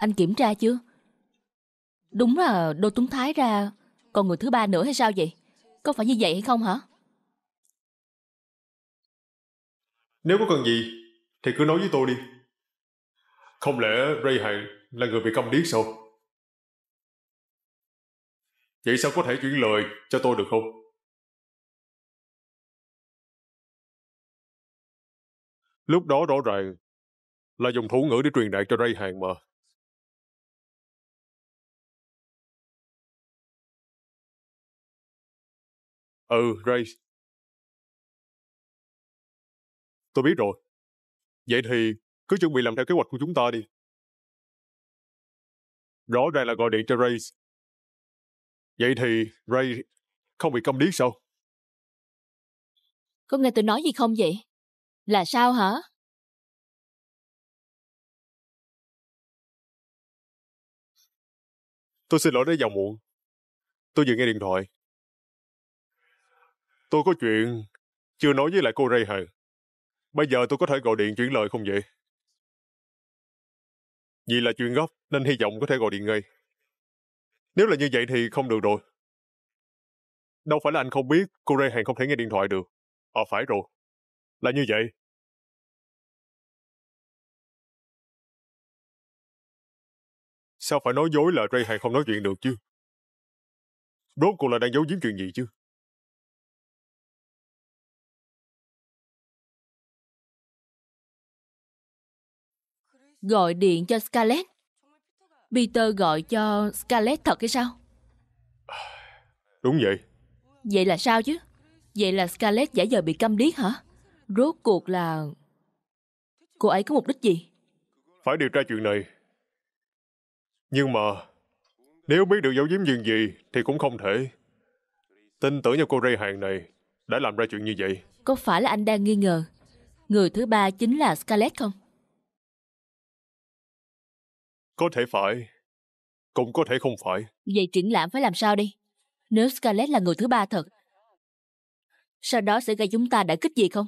Anh kiểm tra chưa? Đúng là Đô Tuấn Thái ra còn người thứ ba nữa hay sao vậy? Có phải như vậy hay không hả? Nếu có cần gì thì cứ nói với tôi đi. Không lẽ Ray Hạnh là người bị công điếc sao? Vậy sao có thể chuyển lời cho tôi được không? Lúc đó rõ ràng là dùng thủ ngữ để truyền đạt cho Ray Hạng mà. Ừ, Ray. Tôi biết rồi. Vậy thì cứ chuẩn bị làm theo kế hoạch của chúng ta đi. Rõ ràng là gọi điện cho Ray. Vậy thì Ray không bị câm điếc sao? Có nghe tôi nói gì không vậy? Là sao hả? Tôi xin lỗi đã vào muộn. Tôi vừa nghe điện thoại. Tôi có chuyện chưa nói với lại cô Ray hờ. Bây giờ tôi có thể gọi điện chuyển lời không vậy? Vì là chuyện gốc nên hy vọng có thể gọi điện ngay. Nếu là như vậy thì không được rồi. Đâu phải là anh không biết cô Ray Hàn không thể nghe điện thoại được. Ờ à, phải rồi. Là như vậy. Sao phải nói dối là Ray Hàn không nói chuyện được chứ? Rốt cuộc là đang giấu giếm chuyện gì chứ? gọi điện cho Scarlett. Peter gọi cho Scarlett thật hay sao? Đúng vậy. Vậy là sao chứ? Vậy là Scarlett giả giờ bị câm điếc hả? Rốt cuộc là... Cô ấy có mục đích gì? Phải điều tra chuyện này. Nhưng mà... Nếu biết được dấu giếm chuyện gì thì cũng không thể. Tin tưởng cho cô Ray hàng này đã làm ra chuyện như vậy. Có phải là anh đang nghi ngờ người thứ ba chính là Scarlett không? Có thể phải, cũng có thể không phải. Vậy triển lãm phải làm sao đi? Nếu Scarlett là người thứ ba thật, sau đó sẽ gây chúng ta đã kích gì không?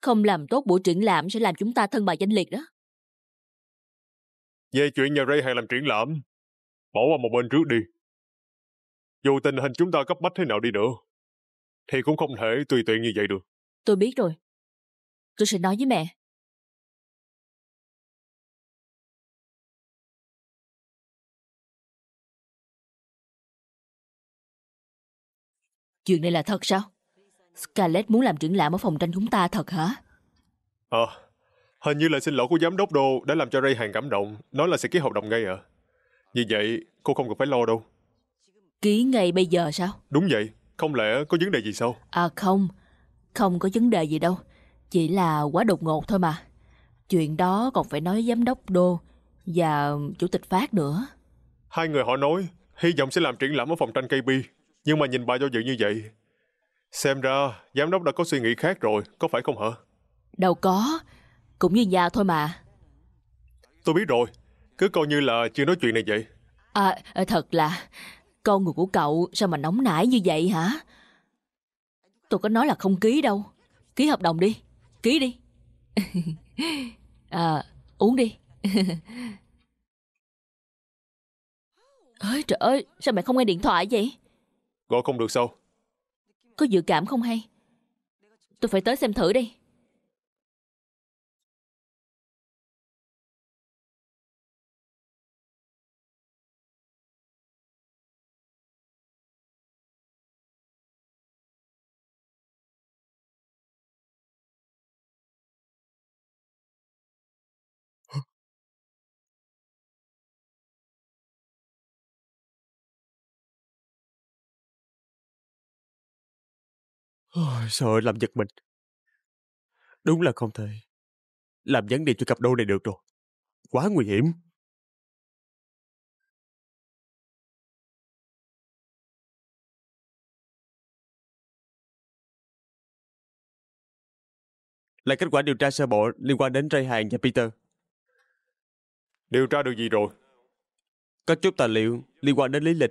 Không làm tốt buổi triển lãm sẽ làm chúng ta thân bại danh liệt đó. Về chuyện nhờ Ray hay làm triển lãm, bỏ qua một bên trước đi. Dù tình hình chúng ta cấp bách thế nào đi nữa, thì cũng không thể tùy tiện như vậy được. Tôi biết rồi. Tôi sẽ nói với mẹ. Chuyện này là thật sao? Scarlett muốn làm trưởng lãm ở phòng tranh chúng ta thật hả? Ờ, à, hình như là xin lỗi của giám đốc đô đã làm cho Ray Hàng cảm động, nói là sẽ ký hợp đồng ngay à. Vì vậy, cô không cần phải lo đâu. Ký ngay bây giờ sao? Đúng vậy, không lẽ có vấn đề gì sao? À không, không có vấn đề gì đâu, chỉ là quá đột ngột thôi mà. Chuyện đó còn phải nói giám đốc đô và chủ tịch phát nữa. Hai người họ nói hy vọng sẽ làm triển lãm ở phòng tranh KB nhưng mà nhìn bà do dự như vậy, xem ra giám đốc đã có suy nghĩ khác rồi, có phải không hả? Đâu có, cũng như nhà thôi mà. Tôi biết rồi, cứ coi như là chưa nói chuyện này vậy. À, à thật là, con người của cậu sao mà nóng nảy như vậy hả? Tôi có nói là không ký đâu, ký hợp đồng đi, ký đi. à, uống đi. Ôi trời ơi, sao mẹ không nghe điện thoại vậy? Gõ không được sâu Có dự cảm không hay Tôi phải tới xem thử đây Ôi, sợ làm giật mình. Đúng là không thể. Làm vấn đề cho cặp đôi này được rồi. Quá nguy hiểm. là kết quả điều tra sơ bộ liên quan đến Ray Hàng và Peter. Điều tra được gì rồi? Có chút tài liệu liên quan đến lý lịch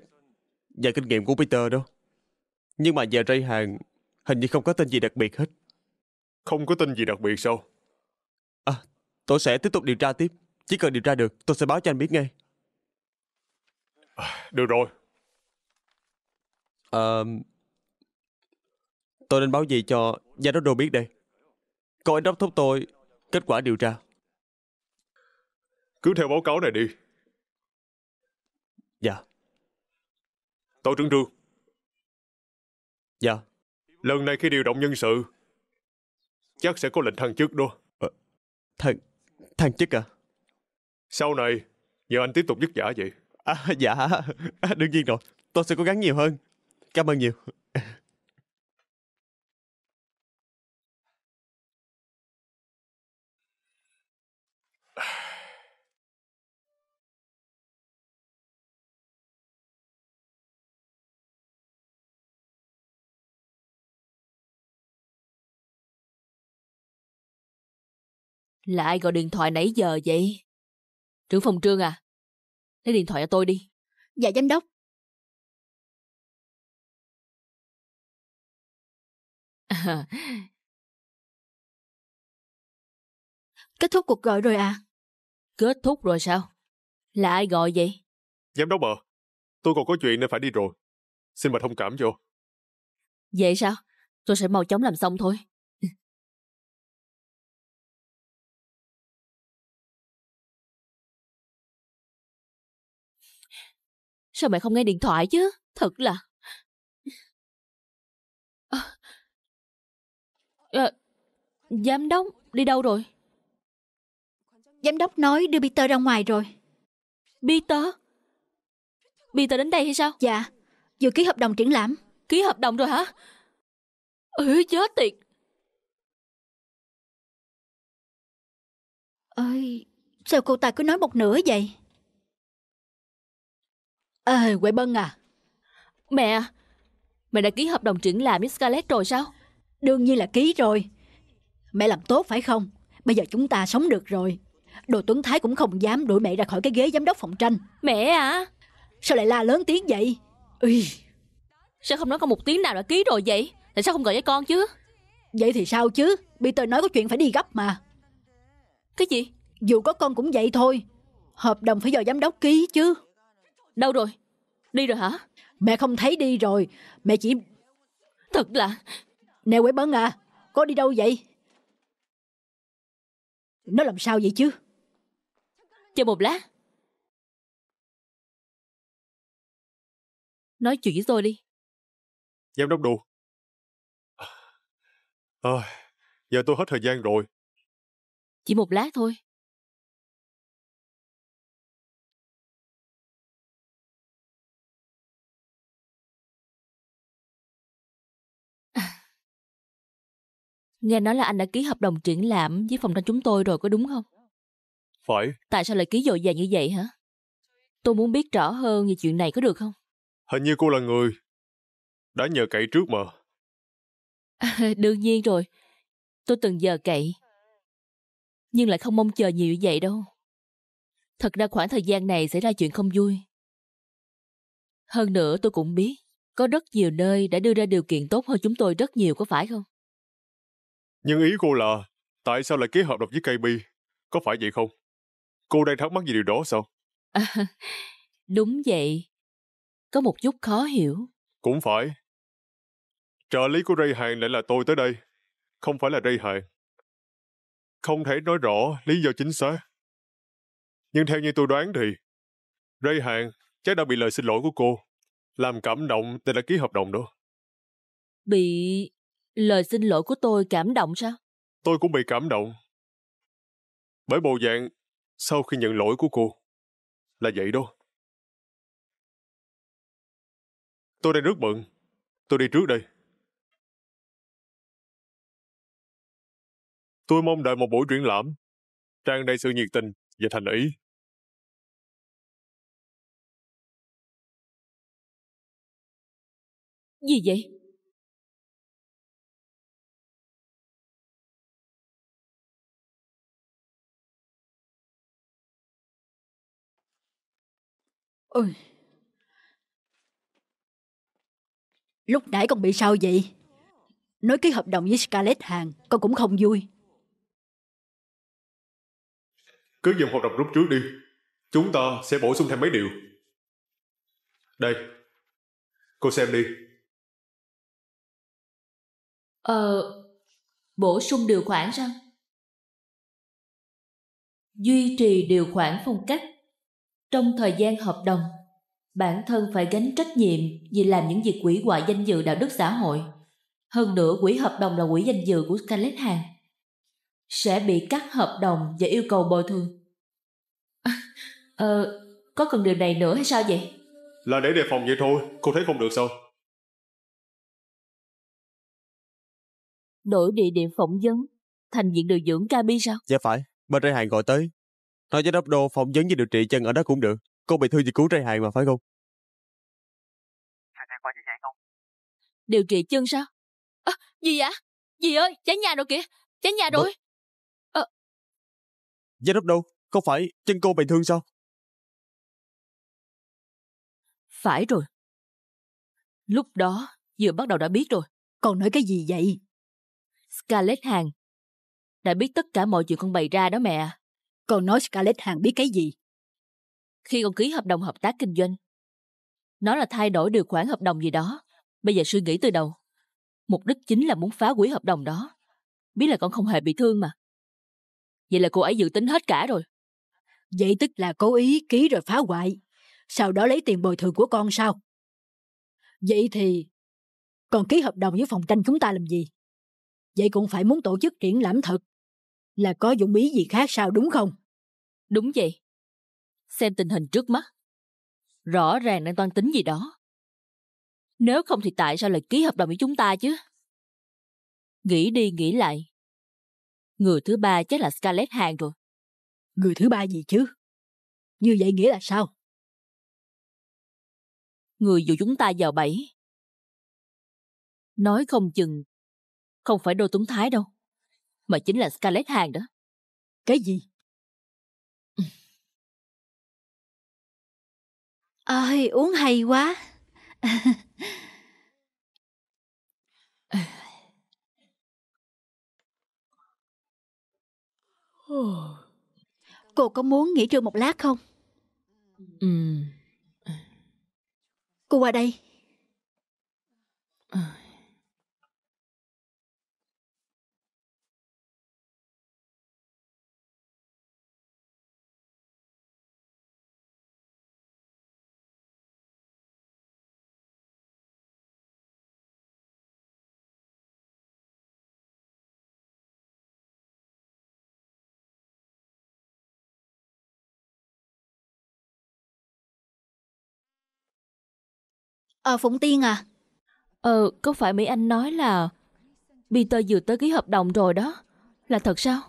và kinh nghiệm của Peter đó. Nhưng mà về Ray Hàng Hình như không có tên gì đặc biệt hết. Không có tên gì đặc biệt sao? À, tôi sẽ tiếp tục điều tra tiếp. Chỉ cần điều tra được, tôi sẽ báo cho anh biết ngay. À, được rồi. À, tôi nên báo gì cho gia đốc đô biết đây? Cậu ấy đốc thúc tôi kết quả điều tra. Cứ theo báo cáo này đi. Dạ. Tổ trưởng Trương. Dạ. Lần này khi điều động nhân sự, chắc sẽ có lệnh thăng chức đó. À, thăng, thăng chức à? Sau này, nhờ anh tiếp tục dứt giả vậy. À, dạ, đương nhiên rồi. Tôi sẽ cố gắng nhiều hơn. Cảm ơn nhiều. Là ai gọi điện thoại nãy giờ vậy? Trưởng phòng trương à? Lấy điện thoại cho tôi đi. Dạ giám đốc. Kết thúc cuộc gọi rồi à? Kết thúc rồi sao? Là ai gọi vậy? Giám đốc ạ, à, tôi còn có chuyện nên phải đi rồi. Xin bà thông cảm cho. Vậy sao? Tôi sẽ mau chóng làm xong thôi. Sao mẹ không nghe điện thoại chứ? Thật là... À, à, giám đốc đi đâu rồi? Giám đốc nói đưa Peter ra ngoài rồi. Peter? Peter đến đây hay sao? Dạ, vừa ký hợp đồng triển lãm. Ký hợp đồng rồi hả? Ừ, chết tiệt. Ơi, sao cô ta cứ nói một nửa vậy? Ê, Quệ Bân à Mẹ Mẹ đã ký hợp đồng triển lãm với Scarlett rồi sao Đương nhiên là ký rồi Mẹ làm tốt phải không Bây giờ chúng ta sống được rồi Đồ Tuấn Thái cũng không dám đuổi mẹ ra khỏi cái ghế giám đốc phòng tranh Mẹ à Sao lại la lớn tiếng vậy Ui. Sao không nói con một tiếng nào đã ký rồi vậy Tại sao không gọi với con chứ Vậy thì sao chứ Peter nói có chuyện phải đi gấp mà Cái gì Dù có con cũng vậy thôi Hợp đồng phải do giám đốc ký chứ Đâu rồi? Đi rồi hả? Mẹ không thấy đi rồi. Mẹ chỉ... Thật là... Nè quế bấn à, có đi đâu vậy? Nó làm sao vậy chứ? Chờ một lát. Nói chuyện với tôi đi. Giám đốc đù. À, ờ, giờ tôi hết thời gian rồi. Chỉ một lát thôi. Nghe nói là anh đã ký hợp đồng triển lãm với phòng tranh chúng tôi rồi có đúng không? Phải. Tại sao lại ký dội dài như vậy hả? Tôi muốn biết rõ hơn về chuyện này có được không? Hình như cô là người đã nhờ cậy trước mà. đương nhiên rồi. Tôi từng giờ cậy. Nhưng lại không mong chờ nhiều như vậy đâu. Thật ra khoảng thời gian này xảy ra chuyện không vui. Hơn nữa tôi cũng biết, có rất nhiều nơi đã đưa ra điều kiện tốt hơn chúng tôi rất nhiều có phải không? Nhưng ý cô là, tại sao lại ký hợp đồng với KB? Có phải vậy không? Cô đang thắc mắc về điều đó sao? À, đúng vậy. Có một chút khó hiểu. Cũng phải. Trợ lý của Ray Hàng lại là tôi tới đây. Không phải là Ray Hàng. Không thể nói rõ lý do chính xác. Nhưng theo như tôi đoán thì, Ray Hàng chắc đã bị lời xin lỗi của cô. Làm cảm động nên đã ký hợp đồng đó. Bị Lời xin lỗi của tôi cảm động sao? Tôi cũng bị cảm động. Bởi bộ dạng sau khi nhận lỗi của cô. Là vậy đó. Tôi đang rất bận. Tôi đi trước đây. Tôi mong đợi một buổi triển lãm, tràn đầy sự nhiệt tình và thành ý. Gì vậy? Ôi. Lúc nãy con bị sao vậy? Nói ký hợp đồng với Scarlett hàng con cũng không vui. Cứ dùng hợp đồng rút trước đi. Chúng ta sẽ bổ sung thêm mấy điều. Đây, cô xem đi. Ờ, bổ sung điều khoản sao? Duy trì điều khoản phong cách trong thời gian hợp đồng, bản thân phải gánh trách nhiệm vì làm những việc quỷ hoại danh dự đạo đức xã hội. Hơn nữa, quỹ hợp đồng là quỹ danh dự của Scarlett Hàn. Sẽ bị cắt hợp đồng và yêu cầu bồi thường. ờ, có cần điều này nữa hay sao vậy? Là để đề phòng vậy thôi, cô thấy không được sao? Đổi địa điểm phỏng vấn, thành viện điều dưỡng Cami sao? Dạ phải, bên đây hàng gọi tới, thôi cho đốc đồ phỏng vấn với điều trị chân ở đó cũng được. Cô bị thương gì cứu trai hàng mà phải không? Điều trị chân sao? À, gì vậy? Gì ơi, cháy nhà rồi kìa. Cháy nhà rồi. Ờ. À... Giám đốc đâu? Không phải chân cô bị thương sao? Phải rồi. Lúc đó, vừa bắt đầu đã biết rồi. Còn nói cái gì vậy? Scarlett hàng đã biết tất cả mọi chuyện con bày ra đó mẹ. Con nói Scarlett hàng biết cái gì? Khi con ký hợp đồng hợp tác kinh doanh, nó là thay đổi điều khoản hợp đồng gì đó. Bây giờ suy nghĩ từ đầu. Mục đích chính là muốn phá hủy hợp đồng đó. Biết là con không hề bị thương mà. Vậy là cô ấy dự tính hết cả rồi. Vậy tức là cố ý ký rồi phá hoại. Sau đó lấy tiền bồi thường của con sao? Vậy thì còn ký hợp đồng với phòng tranh chúng ta làm gì? Vậy cũng phải muốn tổ chức triển lãm thật. Là có dụng ý gì khác sao đúng không? Đúng vậy. Xem tình hình trước mắt. Rõ ràng đang toan tính gì đó. Nếu không thì tại sao lại ký hợp đồng với chúng ta chứ? Nghĩ đi nghĩ lại. Người thứ ba chắc là Scarlett Hàng rồi. Người thứ ba gì chứ? Như vậy nghĩa là sao? Người dụ chúng ta vào bẫy. Nói không chừng, không phải Đô Tuấn Thái đâu, mà chính là Scarlett Hàng đó. Cái gì? Ơi, uống hay quá. Cô có muốn nghỉ trưa một lát không? Ừ. Cô qua đây. À. Ờ, à, Phụng Tiên à? Ờ, có phải mấy Anh nói là Peter vừa tới ký hợp đồng rồi đó? Là thật sao?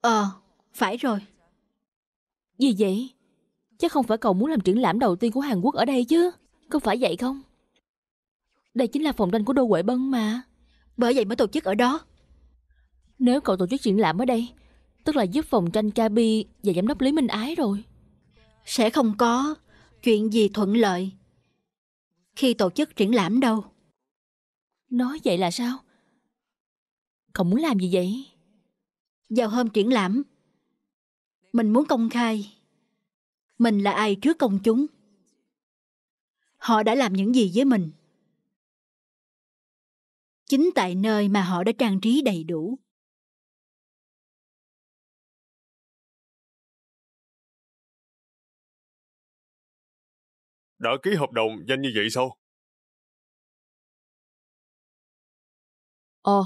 Ờ, phải rồi. Gì vậy? Chắc không phải cậu muốn làm triển lãm đầu tiên của Hàn Quốc ở đây chứ? Có phải vậy không? Đây chính là phòng tranh của Đô Huệ Bân mà. Bởi vậy mới tổ chức ở đó. Nếu cậu tổ chức triển lãm ở đây, tức là giúp phòng tranh Kabi và giám đốc Lý Minh Ái rồi. Sẽ không có chuyện gì thuận lợi khi tổ chức triển lãm đâu. Nói vậy là sao? Cậu muốn làm gì vậy? Vào hôm triển lãm, mình muốn công khai mình là ai trước công chúng. Họ đã làm những gì với mình? Chính tại nơi mà họ đã trang trí đầy đủ, đã ký hợp đồng nhanh như vậy sao? Ờ.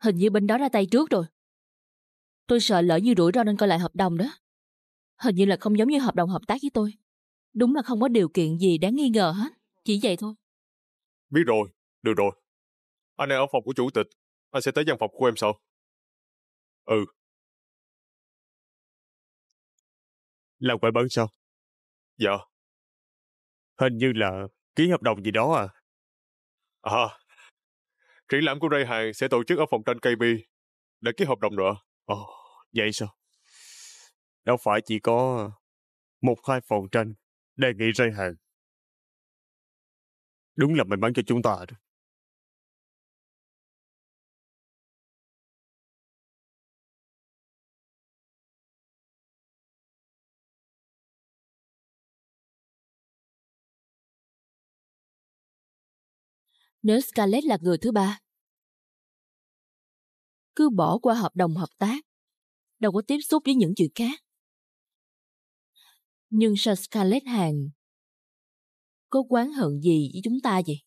Hình như bên đó ra tay trước rồi. Tôi sợ lỡ như rủi ro nên coi lại hợp đồng đó. Hình như là không giống như hợp đồng hợp tác với tôi. Đúng là không có điều kiện gì đáng nghi ngờ hết. Chỉ vậy thôi. Biết rồi, được rồi. Anh đang ở phòng của chủ tịch. Anh sẽ tới văn phòng của em sau. Ừ. Làm quậy bấn sao? Dạ, Hình như là ký hợp đồng gì đó à. À, triển lãm của Ray Hàng sẽ tổ chức ở phòng tranh KB để ký hợp đồng nữa. À? Ồ, vậy sao? Đâu phải chỉ có một hai phòng tranh đề nghị Ray Hàng. Đúng là mình bán cho chúng ta rồi. nếu Scarlett là người thứ ba. Cứ bỏ qua hợp đồng hợp tác, đâu có tiếp xúc với những chuyện khác. Nhưng sao Scarlett Hàn có quán hận gì với chúng ta vậy?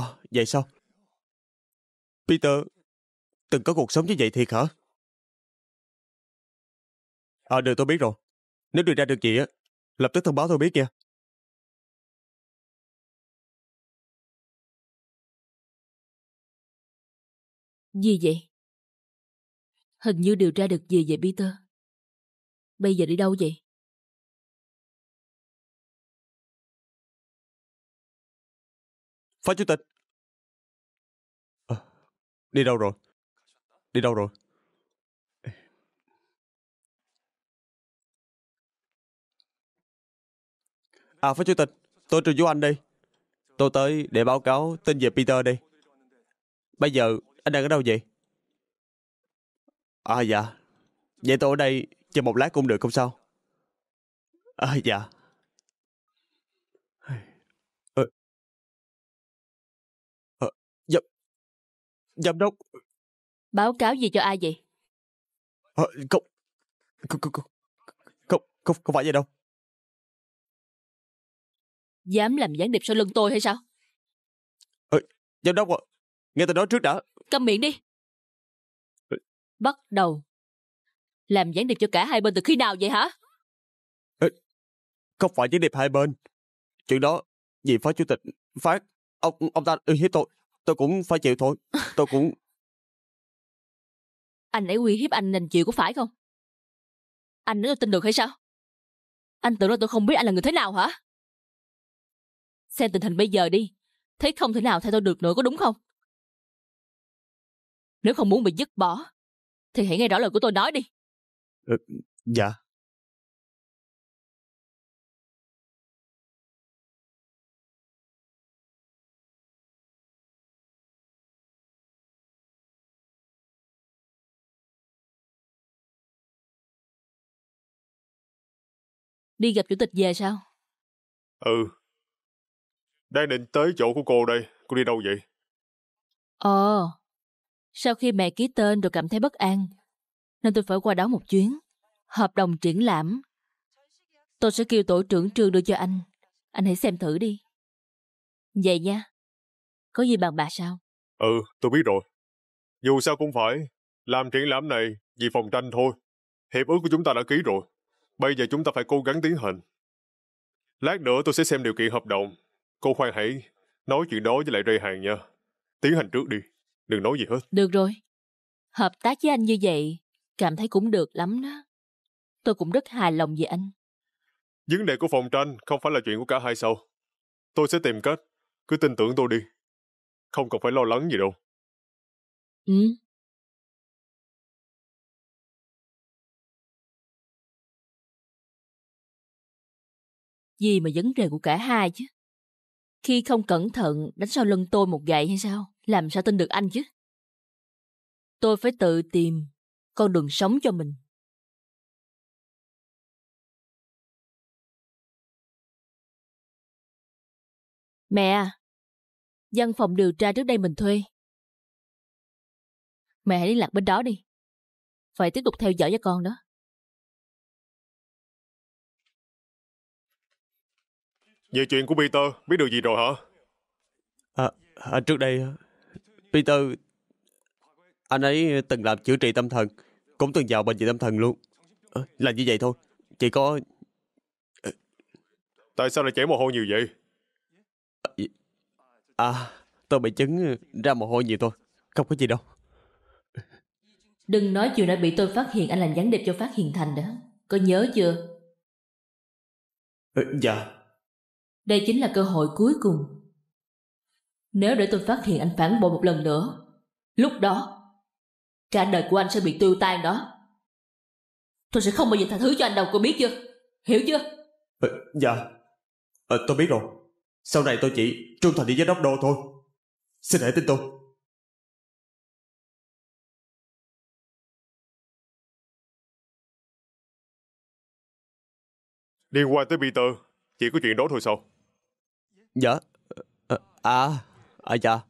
À, vậy sao? Peter, từng có cuộc sống như vậy thiệt hả? À, được tôi biết rồi. Nếu điều ra được chị á, lập tức thông báo tôi biết nha. Gì vậy? Hình như điều tra được gì vậy Peter? Bây giờ đi đâu vậy? Phó Chủ tịch! À, đi đâu rồi? Đi đâu rồi? À Phó Chủ tịch, tôi Trường Vũ Anh đây. Tôi tới để báo cáo tin về Peter đây. Bây giờ anh đang ở đâu vậy? À dạ, vậy tôi ở đây chờ một lát cũng được không sao? À dạ. Giám đốc... Báo cáo gì cho ai vậy? không, không, không, không, không, không, không phải vậy đâu. Dám làm gián điệp sau lưng tôi hay sao? À, giám đốc à, nghe tôi nói trước đã. Câm miệng đi. Ừ. Bắt đầu. Làm gián điệp cho cả hai bên từ khi nào vậy hả? À, không phải gián điệp hai bên. Chuyện đó, vì phó chủ tịch phát, ông ông ta uy hiếp tôi tôi cũng phải chịu thôi tôi cũng anh ấy uy hiếp anh nên chịu có phải không anh nói tôi tin được hay sao anh tưởng là tôi không biết anh là người thế nào hả xem tình hình bây giờ đi thấy không thể nào thay tôi được nữa có đúng không nếu không muốn bị dứt bỏ thì hãy nghe rõ lời của tôi nói đi ừ, dạ Đi gặp chủ tịch về sao? Ừ. Đang định tới chỗ của cô đây. Cô đi đâu vậy? Ờ. Sau khi mẹ ký tên rồi cảm thấy bất an, nên tôi phải qua đó một chuyến. Hợp đồng triển lãm. Tôi sẽ kêu tổ trưởng trường đưa cho anh. Anh hãy xem thử đi. Vậy nha. Có gì bàn bạc bà sao? Ừ, tôi biết rồi. Dù sao cũng phải. Làm triển lãm này vì phòng tranh thôi. Hiệp ước của chúng ta đã ký rồi. Bây giờ chúng ta phải cố gắng tiến hành. Lát nữa tôi sẽ xem điều kiện hợp đồng. Cô khoan hãy nói chuyện đó với lại Ray Hàng nha. Tiến hành trước đi, đừng nói gì hết. Được rồi. Hợp tác với anh như vậy, cảm thấy cũng được lắm đó. Tôi cũng rất hài lòng về anh. Vấn đề của phòng tranh không phải là chuyện của cả hai sau. Tôi sẽ tìm cách, cứ tin tưởng tôi đi. Không cần phải lo lắng gì đâu. Ừ, gì mà vấn đề của cả hai chứ? Khi không cẩn thận đánh sau lưng tôi một gậy hay sao? Làm sao tin được anh chứ? Tôi phải tự tìm con đường sống cho mình. Mẹ, à, văn phòng điều tra trước đây mình thuê. Mẹ hãy liên lạc bên đó đi. Phải tiếp tục theo dõi cho con đó. Về chuyện của Peter, biết được gì rồi hả? À, à, trước đây, Peter, anh ấy từng làm chữa trị tâm thần, cũng từng vào bệnh viện tâm thần luôn. À, là như vậy thôi, chỉ có... Tại sao lại chảy mồ hôi nhiều vậy? À, tôi bị chứng ra mồ hôi nhiều thôi, không có gì đâu. Đừng nói chuyện đã bị tôi phát hiện anh làm gián điệp cho phát hiện thành đó. Có nhớ chưa? Ừ, dạ, đây chính là cơ hội cuối cùng. Nếu để tôi phát hiện anh phản bội một lần nữa, lúc đó, cả đời của anh sẽ bị tiêu tan đó. Tôi sẽ không bao giờ tha thứ cho anh đâu, cô biết chưa? Hiểu chưa? Ừ, dạ, ừ, tôi biết rồi. Sau này tôi chỉ trung thành với giám đốc đô thôi. Xin hãy tin tôi. Liên quan tới bị tự chỉ có chuyện đó thôi sao? Dạ. Ờ, à, à dạ.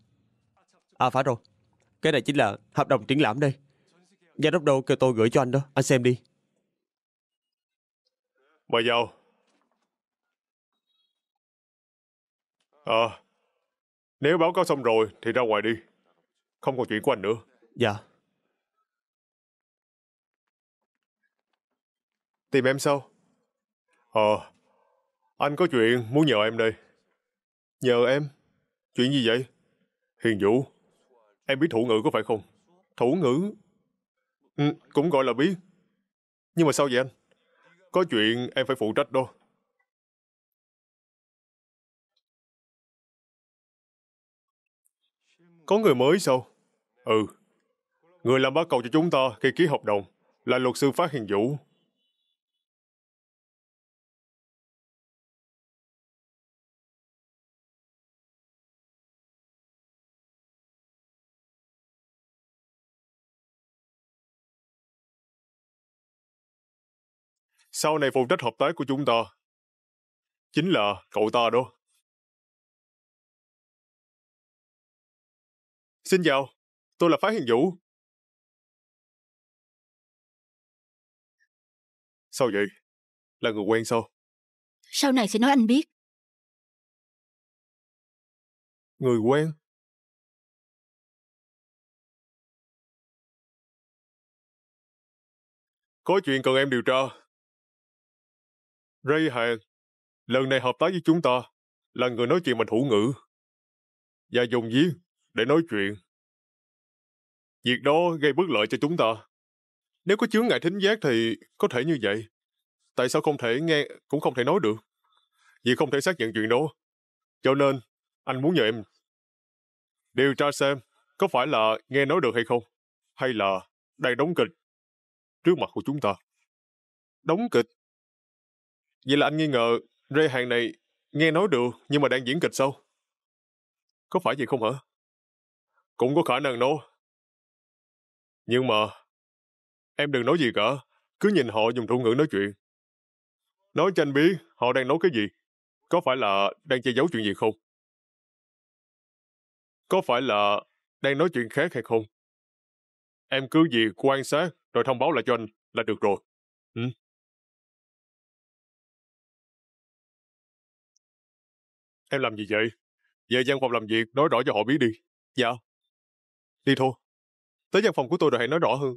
À phải rồi. Cái này chính là hợp đồng triển lãm đây. Giám đốc đâu kêu tôi gửi cho anh đó. Anh xem đi. Mời vào. À, nếu báo cáo xong rồi thì ra ngoài đi. Không còn chuyện của anh nữa. Dạ. Tìm em sao? Ờ, à, anh có chuyện muốn nhờ em đây. Nhờ em? Chuyện gì vậy? Hiền Vũ, em biết thủ ngữ có phải không? Thủ ngữ? Ừ, cũng gọi là biết. Nhưng mà sao vậy anh? Có chuyện em phải phụ trách đâu. Có người mới sao? Ừ. Người làm bá cầu cho chúng ta khi ký hợp đồng là luật sư Phát Hiền Vũ Sau này phụ trách hợp tác của chúng ta chính là cậu ta đó. Xin chào, tôi là Phái Hiền Vũ. Sao vậy? Là người quen sao? Sau này sẽ nói anh biết. Người quen? Có chuyện cần em điều tra. Ray Hàn, lần này hợp tác với chúng ta là người nói chuyện bằng thủ ngữ và dùng viết để nói chuyện. Việc đó gây bất lợi cho chúng ta. Nếu có chướng ngại thính giác thì có thể như vậy. Tại sao không thể nghe cũng không thể nói được? Vì không thể xác nhận chuyện đó. Cho nên, anh muốn nhờ em điều tra xem có phải là nghe nói được hay không? Hay là đang đóng kịch trước mặt của chúng ta? Đóng kịch? Vậy là anh nghi ngờ Ray hàng này nghe nói được nhưng mà đang diễn kịch sâu Có phải vậy không hả? Cũng có khả năng đâu Nhưng mà, em đừng nói gì cả, cứ nhìn họ dùng thủ ngữ nói chuyện. Nói cho anh biết họ đang nói cái gì, có phải là đang che giấu chuyện gì không? Có phải là đang nói chuyện khác hay không? Em cứ gì quan sát rồi thông báo lại cho anh là được rồi. Ừ. Em làm gì vậy? Về văn phòng làm việc, nói rõ cho họ biết đi. Dạ. Đi thôi. Tới văn phòng của tôi rồi hãy nói rõ hơn.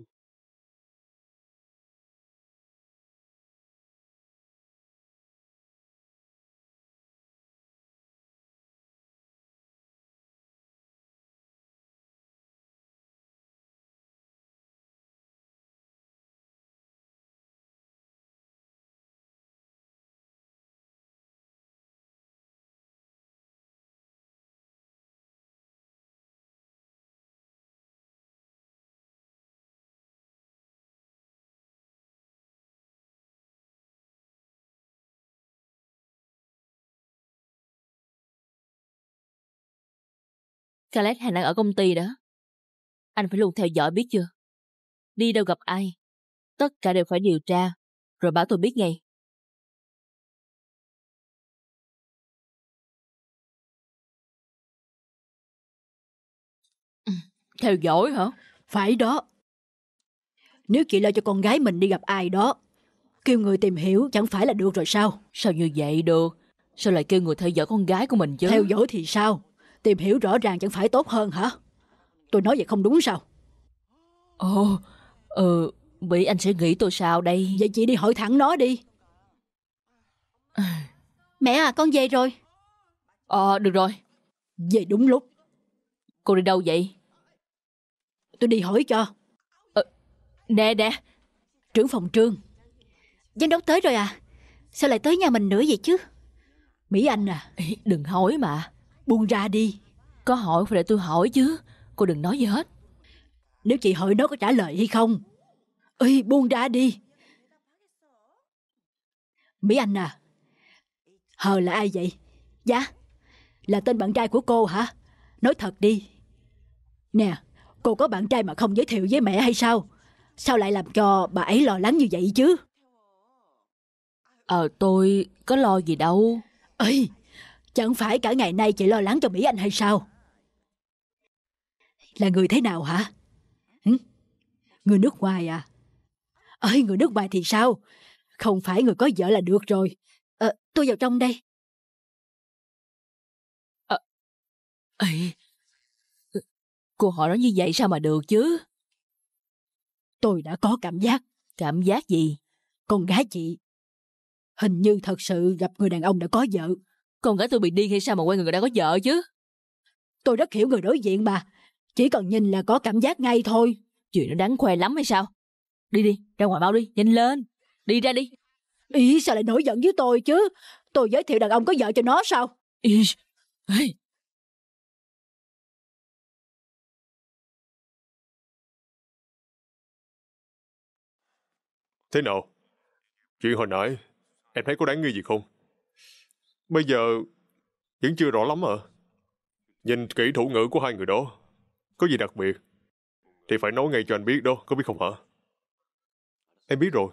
Khaled hắn đang ở công ty đó. Anh phải luôn theo dõi biết chưa? Đi đâu gặp ai? Tất cả đều phải điều tra, rồi bảo tôi biết ngay. Ừ, theo dõi hả? Phải đó. Nếu chị lo cho con gái mình đi gặp ai đó, kêu người tìm hiểu chẳng phải là được rồi sao? Sao như vậy được? Sao lại kêu người theo dõi con gái của mình chứ? Theo dõi thì sao? Tìm hiểu rõ ràng chẳng phải tốt hơn hả? Tôi nói vậy không đúng sao? Ồ, ờ, Mỹ anh sẽ nghĩ tôi sao đây? Vậy chị đi hỏi thẳng nó đi. Mẹ à, con về rồi. Ờ, à, được rồi. Về đúng lúc. Cô đi đâu vậy? Tôi đi hỏi cho. Ờ, nè, nè. Trưởng phòng trương. Giám đốc tới rồi à? Sao lại tới nhà mình nữa vậy chứ? Mỹ Anh à Đừng hỏi mà Buông ra đi Có hỏi phải để tôi hỏi chứ Cô đừng nói gì hết Nếu chị hỏi nó có trả lời hay không Ê buông ra đi Mỹ Anh à Hờ là ai vậy Dạ Là tên bạn trai của cô hả Nói thật đi Nè Cô có bạn trai mà không giới thiệu với mẹ hay sao Sao lại làm cho bà ấy lo lắng như vậy chứ Ờ tôi có lo gì đâu Ê Chẳng phải cả ngày nay chị lo lắng cho Mỹ Anh hay sao? Là người thế nào hả? Người nước ngoài à? Ơi, người nước ngoài thì sao? Không phải người có vợ là được rồi. À, tôi vào trong đây. À, ờ, ấy, cô họ nói như vậy sao mà được chứ? Tôi đã có cảm giác. Cảm giác gì? Con gái chị hình như thật sự gặp người đàn ông đã có vợ con gái tôi bị điên hay sao mà quen người đã có vợ chứ? Tôi rất hiểu người đối diện bà. Chỉ cần nhìn là có cảm giác ngay thôi. Chuyện nó đáng khoe lắm hay sao? Đi đi, ra ngoài mau đi, nhanh lên. Đi ra đi. Ý, sao lại nổi giận với tôi chứ? Tôi giới thiệu đàn ông có vợ cho nó sao? Ý, Thế nào? Chuyện hồi nãy, em thấy có đáng nghi gì không? Bây giờ vẫn chưa rõ lắm à. Nhìn kỹ thủ ngữ của hai người đó, có gì đặc biệt thì phải nói ngay cho anh biết đó, có biết không hả? Em biết rồi.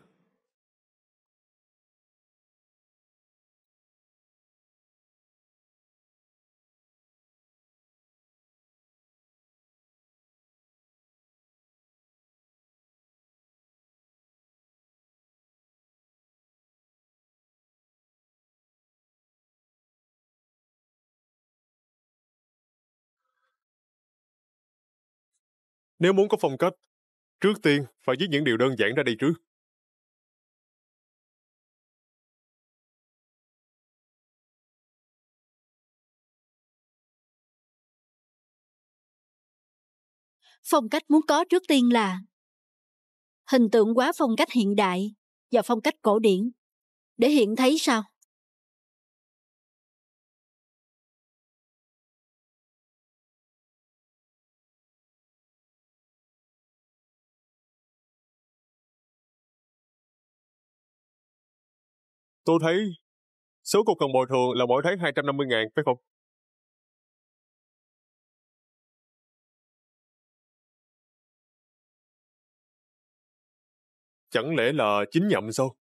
Nếu muốn có phong cách, trước tiên phải viết những điều đơn giản ra đây trước. Phong cách muốn có trước tiên là hình tượng quá phong cách hiện đại và phong cách cổ điển để hiện thấy sao Tôi thấy số cô cần bồi thường là mỗi tháng 250 ngàn, phải không? Chẳng lẽ là chính nhậm sao?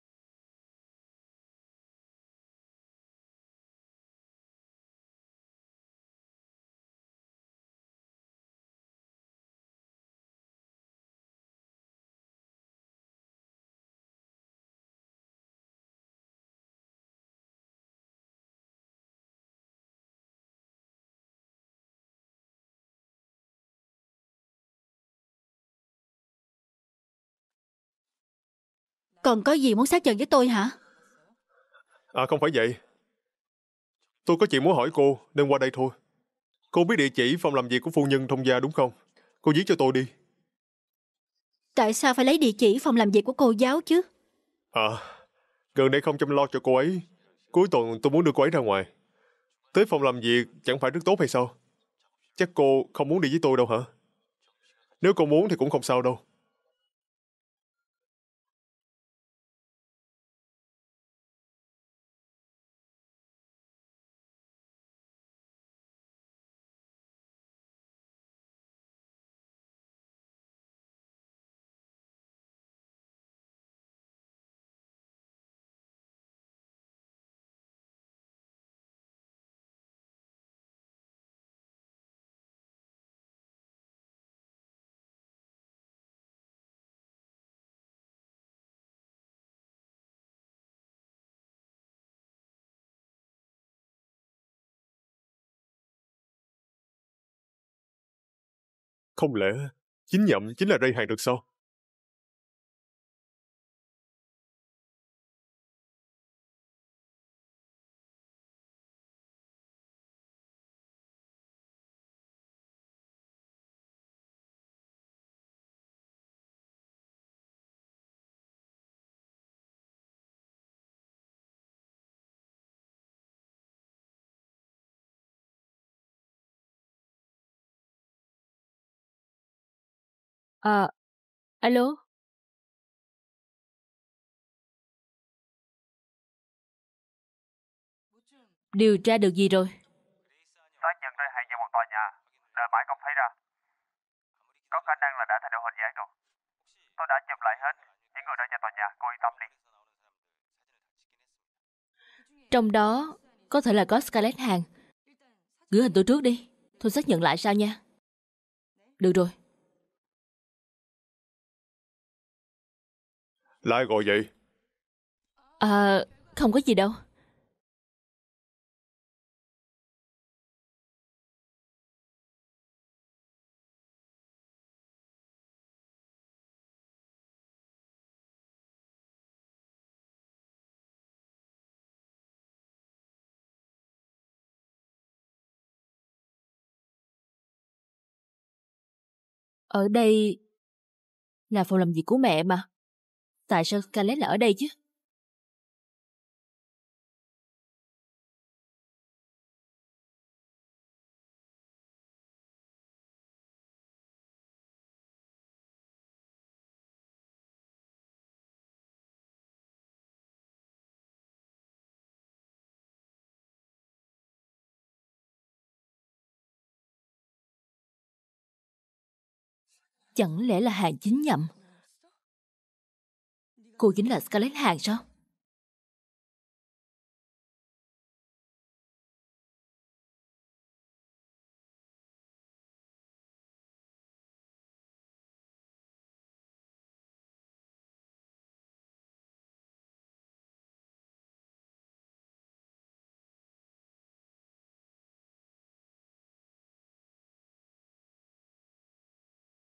Còn có gì muốn xác nhận với tôi hả? À không phải vậy. Tôi có chuyện muốn hỏi cô nên qua đây thôi. Cô biết địa chỉ phòng làm việc của phu nhân thông gia đúng không? Cô viết cho tôi đi. Tại sao phải lấy địa chỉ phòng làm việc của cô giáo chứ? À, gần đây không chăm lo cho cô ấy. Cuối tuần tôi muốn đưa cô ấy ra ngoài. Tới phòng làm việc chẳng phải rất tốt hay sao? Chắc cô không muốn đi với tôi đâu hả? Nếu cô muốn thì cũng không sao đâu. Không lẽ chính nhậm chính là rây Hàng được sao? À, alo? Điều tra được gì rồi? Tới nhận tôi hai vào một tòa nhà, đợi mãi không thấy ra. Có khả năng là đã thay đổi hình dạng rồi. Tôi đã chụp lại hết, những người đang vào tòa nhà, cô yên tâm đi. Trong đó có thể là có Scarlett Hàng. Gửi hình tôi trước đi, tôi xác nhận lại sao nha. Được rồi, Lại gọi vậy? À, không có gì đâu. Ở đây là phòng làm việc của mẹ mà. Tại sao Scarlett lại ở đây chứ? Chẳng lẽ là hàng chính nhậm? Cô chính là Scarlett Hàn sao?